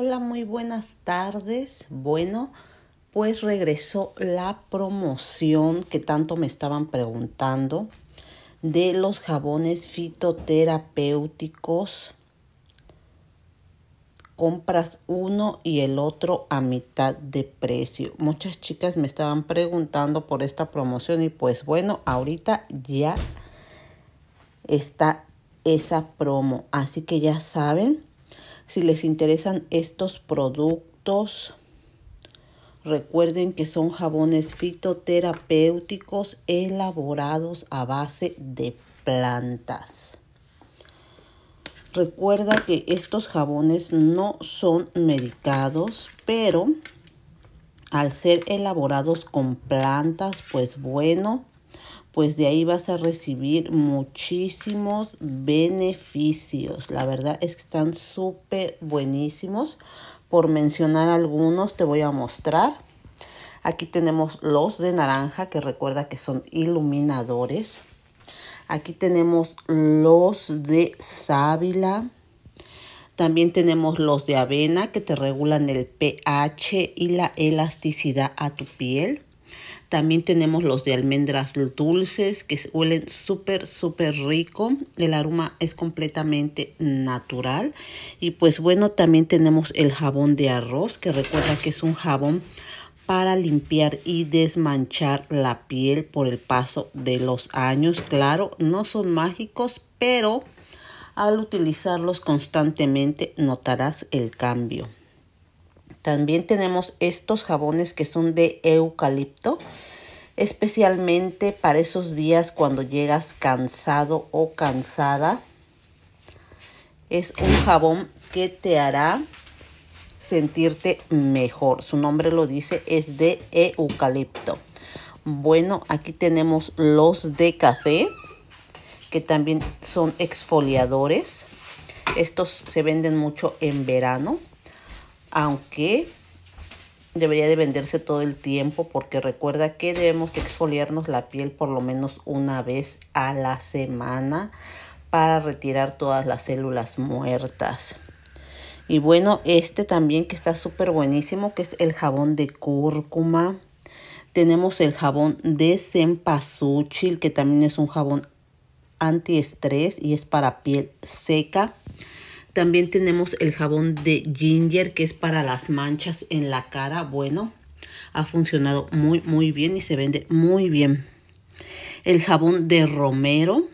Hola, muy buenas tardes. Bueno, pues regresó la promoción que tanto me estaban preguntando de los jabones fitoterapéuticos. Compras uno y el otro a mitad de precio. Muchas chicas me estaban preguntando por esta promoción y pues bueno, ahorita ya está esa promo. Así que ya saben, si les interesan estos productos, recuerden que son jabones fitoterapéuticos elaborados a base de plantas. Recuerda que estos jabones no son medicados, pero al ser elaborados con plantas, pues bueno, pues de ahí vas a recibir muchísimos beneficios. La verdad es que están súper buenísimos. Por mencionar algunos, te voy a mostrar. Aquí tenemos los de naranja, que recuerda que son iluminadores. Aquí tenemos los de sábila. También tenemos los de avena que te regulan el pH y la elasticidad a tu piel. También tenemos los de almendras dulces que huelen súper, súper rico. El aroma es completamente natural. Y pues bueno, también tenemos el jabón de arroz que recuerda que es un jabón para limpiar y desmanchar la piel por el paso de los años. Claro, no son mágicos, pero al utilizarlos constantemente notarás el cambio. También tenemos estos jabones que son de eucalipto, especialmente para esos días cuando llegas cansado o cansada. Es un jabón que te hará sentirte mejor. Su nombre lo dice, es de eucalipto. Bueno, aquí tenemos los de café, que también son exfoliadores. Estos se venden mucho en verano aunque debería de venderse todo el tiempo porque recuerda que debemos exfoliarnos la piel por lo menos una vez a la semana para retirar todas las células muertas. Y bueno, este también que está súper buenísimo, que es el jabón de cúrcuma. Tenemos el jabón de cempasúchil, que también es un jabón antiestrés y es para piel seca. También tenemos el jabón de ginger que es para las manchas en la cara. Bueno, ha funcionado muy, muy bien y se vende muy bien. El jabón de romero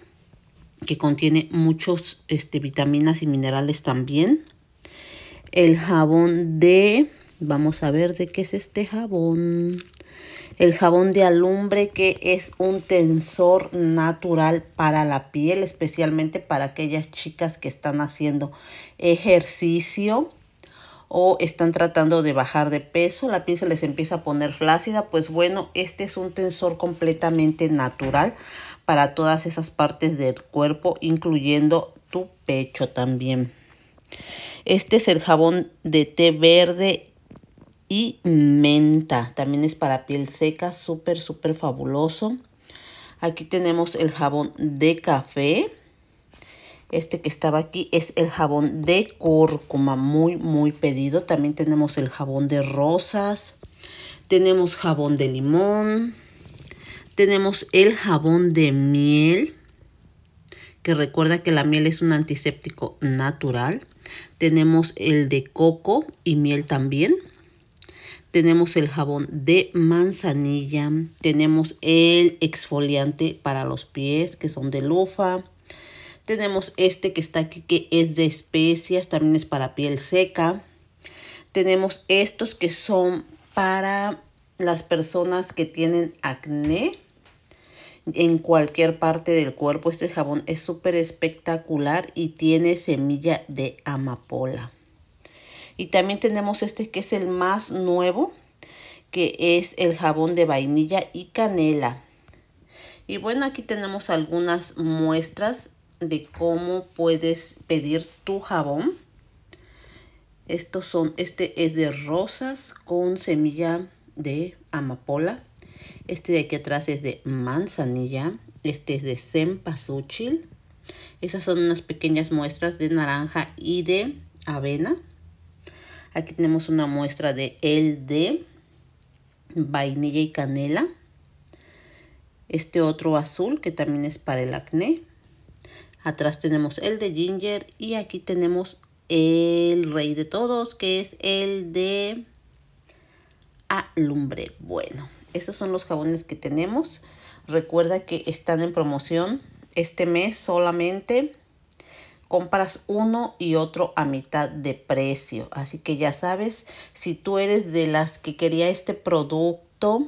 que contiene muchos este, vitaminas y minerales también. El jabón de... Vamos a ver de qué es este jabón. El jabón de alumbre que es un tensor natural para la piel, especialmente para aquellas chicas que están haciendo ejercicio o están tratando de bajar de peso, la piel se les empieza a poner flácida, pues bueno, este es un tensor completamente natural para todas esas partes del cuerpo, incluyendo tu pecho también. Este es el jabón de té verde y menta. También es para piel seca, súper, súper fabuloso. Aquí tenemos el jabón de café. Este que estaba aquí es el jabón de cúrcuma, muy, muy pedido. También tenemos el jabón de rosas. Tenemos jabón de limón. Tenemos el jabón de miel, que recuerda que la miel es un antiséptico natural. Tenemos el de coco y miel también tenemos el jabón de manzanilla, tenemos el exfoliante para los pies que son de lufa. tenemos este que está aquí que es de especias, también es para piel seca, tenemos estos que son para las personas que tienen acné en cualquier parte del cuerpo. Este jabón es súper espectacular y tiene semilla de amapola. Y también tenemos este que es el más nuevo, que es el jabón de vainilla y canela. Y bueno, aquí tenemos algunas muestras de cómo puedes pedir tu jabón. Estos son, este es de rosas con semilla de amapola. Este de aquí atrás es de manzanilla. Este es de cempasúchil. Esas son unas pequeñas muestras de naranja y de avena. Aquí tenemos una muestra de el de vainilla y canela. Este otro azul que también es para el acné. Atrás tenemos el de ginger y aquí tenemos el rey de todos que es el de alumbre. Bueno, esos son los jabones que tenemos. Recuerda que están en promoción este mes solamente compras uno y otro a mitad de precio. Así que ya sabes, si tú eres de las que quería este producto,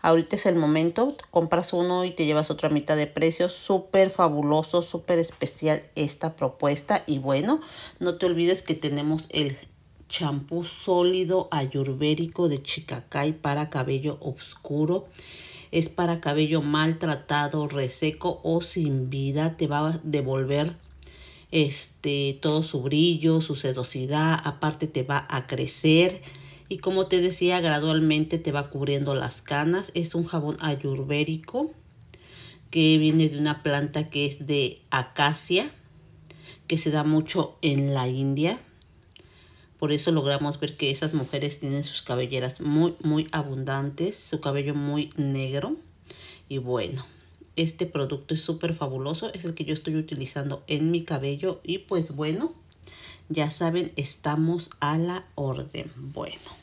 ahorita es el momento. Compras uno y te llevas otro a mitad de precio. Súper fabuloso, súper especial esta propuesta. Y bueno, no te olvides que tenemos el champú sólido ayurvédico de Chicacay para cabello oscuro es para cabello maltratado, reseco o sin vida. Te va a devolver este, todo su brillo, su sedosidad, aparte te va a crecer y como te decía gradualmente te va cubriendo las canas. Es un jabón ayurvédico que viene de una planta que es de acacia, que se da mucho en la India. Por eso logramos ver que esas mujeres tienen sus cabelleras muy, muy abundantes, su cabello muy negro. Y bueno, este producto es súper fabuloso, es el que yo estoy utilizando en mi cabello y pues bueno, ya saben, estamos a la orden. Bueno.